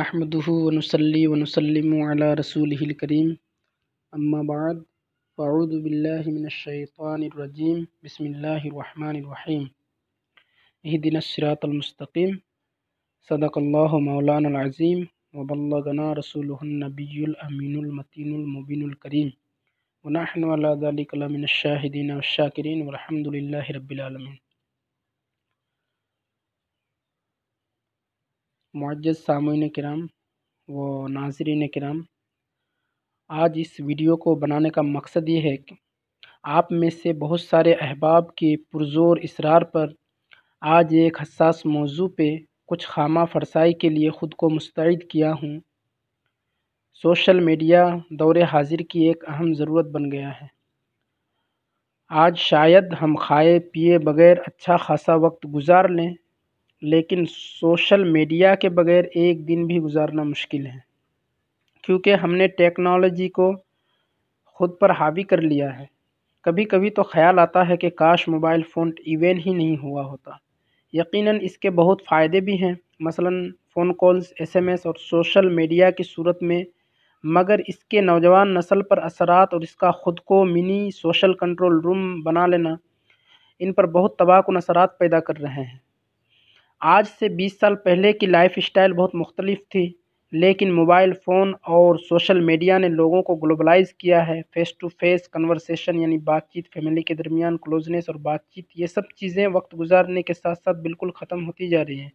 نحمده ونصلي ونسلم على رسوله الكريم أما بعد فأعوذ بالله من الشيطان الرجيم بسم الله الرحمن الرحيم اهدنا الصراط المستقيم صدق الله مولانا العظيم وبلغنا رسوله النبي الأمين المتين المبين الكريم ونحن على ذلك لمن الشاهدين والشاكرين والحمد لله رب العالمين معجز سامعین کرام و ناظرین کرام آج اس ویڈیو کو بنانے کا مقصد یہ ہے کہ آپ میں سے بہت سارے احباب کے پرزور اصرار پر آج ایک حساس موضوع پہ کچھ خامہ فرسائی کے لیے خود کو مستعد کیا ہوں سوشل میڈیا دور حاضر کی ایک اہم ضرورت بن گیا ہے آج شاید ہم کھائے پیے بغیر اچھا خاصا وقت گزار لیں لیکن سوشل میڈیا کے بغیر ایک دن بھی گزارنا مشکل ہے کیونکہ ہم نے ٹیکنالوجی کو خود پر حاوی کر لیا ہے کبھی کبھی تو خیال آتا ہے کہ کاش موبائل فون ایون ہی نہیں ہوا ہوتا یقیناً اس کے بہت فائدے بھی ہیں مثلاً phone calls S M S اور سوشل میڈیا کی صورت میں مگر اس کے نوجوان نسل پر اثرات اور اس کا خود کو منی سوشل کنٹرول روم بنا لینا ان پر بہت تباہ کن اثرات پیدا کر رہے ہیں آج سے بیس سال پہلے کی لائف اسٹائل بہت مختلف تھی لیکن موبائل فون اور سوشل میڈیا نے لوگوں کو گلوبلائز کیا ہے فیس ٹو فیس کنورسیشن یعنی بات چیت فیملی کے درمیان کلوزنیس اور بات چیت یہ سب چیزیں وقت گزارنے کے ساتھ ساتھ بالکل ختم ہوتی جا رہی ہیں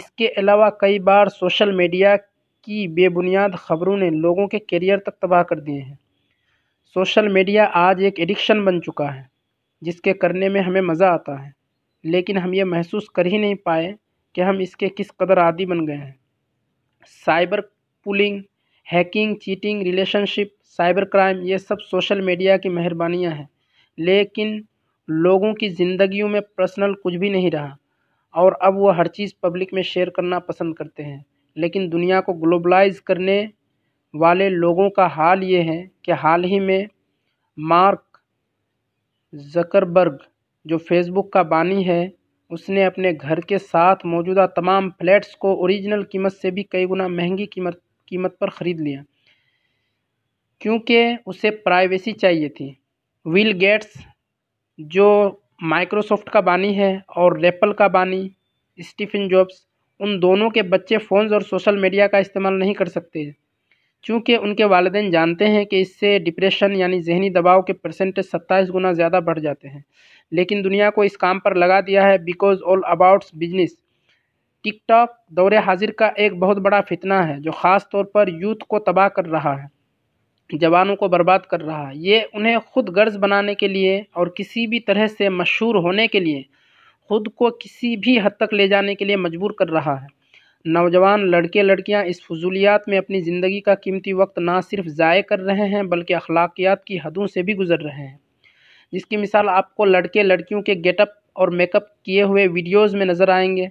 اس کے علاوہ کئی بار سوشل میڈیا کی بے بنیاد خبروں نے لوگوں کے کیریئر تک تباہ کر دیے ہیں سوشل میڈیا آج ایک ایڈکشن بن چکا ہے جس کے کرنے میں ہمیں مزہ آتا ہے لیکن ہم یہ محسوس کر ہی نہیں پائے کہ ہم اس کے کس قدر عادی بن گئے ہیں cyber bullying hacking cheating relationship cyber crime یہ سب سوشل میڈیا کی مہربانیاں ہیں لیکن لوگوں کی زندگیوں میں پرسنل کچھ بھی نہیں رہا اور اب وہ ہر چیز پبلک میں شیئر کرنا پسند کرتے ہیں لیکن دنیا کو گلوبلائز کرنے والے لوگوں کا حال یہ ہے کہ حال ہی میں مارک زکربرگ جو فیس بک کا بانی ہے اس نے اپنے گھر کے ساتھ موجودہ تمام فلیٹس کو اوریجنل قیمت سے بھی کئی گنا مہنگی قیمت قیمت پر خرید لیا کیونکہ اسے پرائیویسی چاہیے تھی ویل گیٹس جو مائیکروسافٹ کا بانی ہے اور ریپل کا بانی اسٹیفن جوبس ان دونوں کے بچے فونز اور سوشل میڈیا کا استعمال نہیں کر سکتے چونکہ ان کے والدین جانتے ہیں کہ اس سے ڈپریشن یعنی ذہنی دباؤ کے پرسنٹیج ستائیس گنا زیادہ بڑھ جاتے ہیں لیکن دنیا کو اس کام پر لگا دیا ہے because all about business TikTok دور حاضر کا ایک بہت بڑا فتنہ ہے جو خاص طور پر یوتھ کو تباہ کر رہا ہے جوانوں کو برباد کر رہا ہے یہ انہیں خود غرض بنانے کے لیے اور کسی بھی طرح سے مشہور ہونے کے لیے خود کو کسی بھی حد تک لے جانے کے لیے مجبور کر رہا ہے نوجوان لڑکے لڑکیاں اس فضولیات میں اپنی زندگی کا قیمتی وقت نہ صرف ضائع کر رہے ہیں بلکہ اخلاقیات کی حدوں سے بھی گزر رہے ہیں جس کی مثال آپ کو لڑکے لڑکیوں کے گیٹ اپ اور میک اپ کیے ہوئے ویڈیوز میں نظر آئیں گے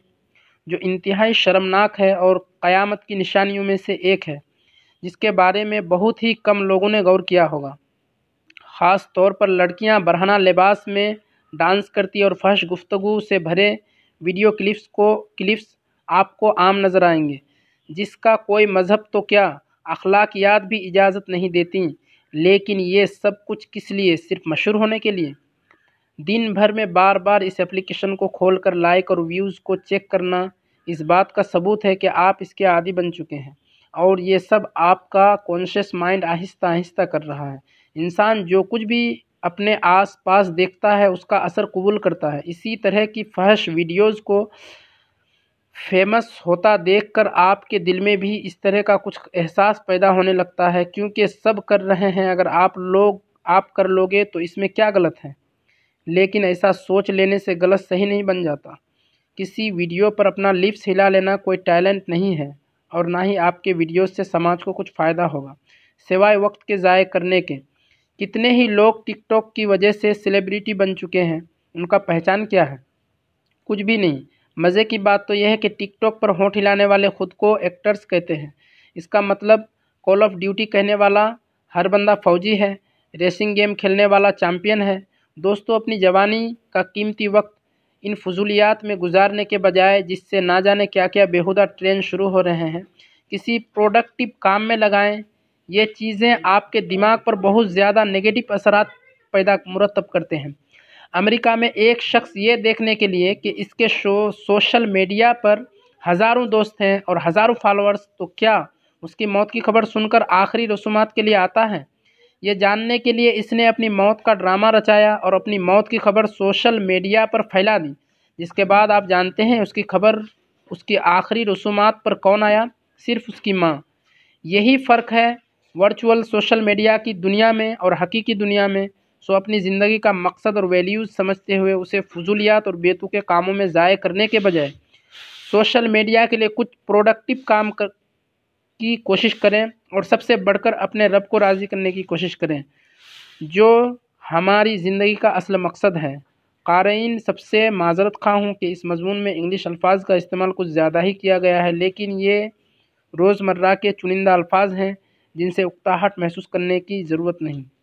جو انتہائی شرمناک ہے اور قیامت کی نشانیوں میں سے ایک ہے جس کے بارے میں بہت ہی کم لوگوں نے غور کیا ہوگا خاص طور پر لڑکیاں برہنہ لباس میں ڈانس کرتی اور فحش گفتگو سے بھرے ویڈیو کلپس کو کلپس آپ کو عام نظر آئیں گے جس کا کوئی مذہب تو کیا اخلاقیات بھی اجازت نہیں دیتیں لیکن یہ سب کچھ کس لیے صرف مشہور ہونے کے لیے دن بھر میں بار بار اس اپلیکیشن کو کھول کر لائک اور ویوز کو چیک کرنا اس بات کا ثبوت ہے کہ آپ اس کے عادی بن چکے ہیں اور یہ سب آپ کا کانشیس مائنڈ آہستہ آہستہ کر رہا ہے انسان جو کچھ بھی اپنے آس پاس دیکھتا ہے اس کا اثر قبول کرتا ہے اسی طرح کی فحش ویڈیوز کو فیمس ہوتا دیکھ کر آپ کے دل میں بھی اس طرح کا کچھ احساس پیدا ہونے لگتا ہے کیونکہ سب کر رہے ہیں اگر آپ لوگ آپ کر لوگے تو اس میں کیا غلط ہے لیکن ایسا سوچ لینے سے غلط صحیح نہیں بن جاتا کسی ویڈیو پر اپنا لپس ہلا لینا کوئی ٹیلنٹ نہیں ہے اور نہ ہی آپ کے ویڈیوز سے سماج کو کچھ فائدہ ہوگا سوائے وقت کے ضائع کرنے کے کتنے ہی لوگ ٹک ٹاک کی وجہ سے سیلیبریٹی بن چکے ہیں ان کا پہچان کیا ہے کچھ بھی نہیں مزے کی بات تو یہ ہے کہ ٹک ٹاک پر ہونٹ ہلانے والے خود کو ایکٹرس کہتے ہیں اس کا مطلب کال آف ڈیوٹی کہنے والا ہر بندہ فوجی ہے ریسنگ گیم کھیلنے والا چیمپئن ہے دوستو اپنی جوانی کا قیمتی وقت ان فضولیات میں گزارنے کے بجائے جس سے نہ جانے کیا کیا بیہودہ ٹرین شروع ہو رہے ہیں کسی پروڈکٹیو کام میں لگائیں یہ چیزیں آپ کے دماغ پر بہت زیادہ نگیٹو اثرات پیدا مرتب کرتے ہیں امریکہ میں ایک شخص یہ دیکھنے کے لیے کہ اس کے شو سوشل میڈیا پر ہزاروں دوست ہیں اور ہزاروں فالوورس تو کیا اس کی موت کی خبر سن کر آخری رسومات کے لیے آتا ہے یہ جاننے کے لیے اس نے اپنی موت کا ڈرامہ رچایا اور اپنی موت کی خبر سوشل میڈیا پر پھیلا دی جس کے بعد آپ جانتے ہیں اس کی خبر اس کی آخری رسومات پر کون آیا صرف اس کی ماں یہی فرق ہے ورچوئل سوشل میڈیا کی دنیا میں اور حقیقی دنیا میں سو اپنی زندگی کا مقصد اور ویلیوز سمجھتے ہوئے اسے فضولیات اور بیتو کے کاموں میں ضائع کرنے کے بجائے سوشل میڈیا کے لیے کچھ پروڈکٹیو کام کر کی کوشش کریں اور سب سے بڑھ کر اپنے رب کو راضی کرنے کی کوشش کریں جو ہماری زندگی کا اصل مقصد ہے قارئین سب سے معذرت خواہ ہوں کہ اس مضمون میں انگلش الفاظ کا استعمال کچھ زیادہ ہی کیا گیا ہے لیکن یہ روزمرہ کے چنندہ الفاظ ہیں جن سے اکتاہٹ محسوس کرنے کی ضرورت نہیں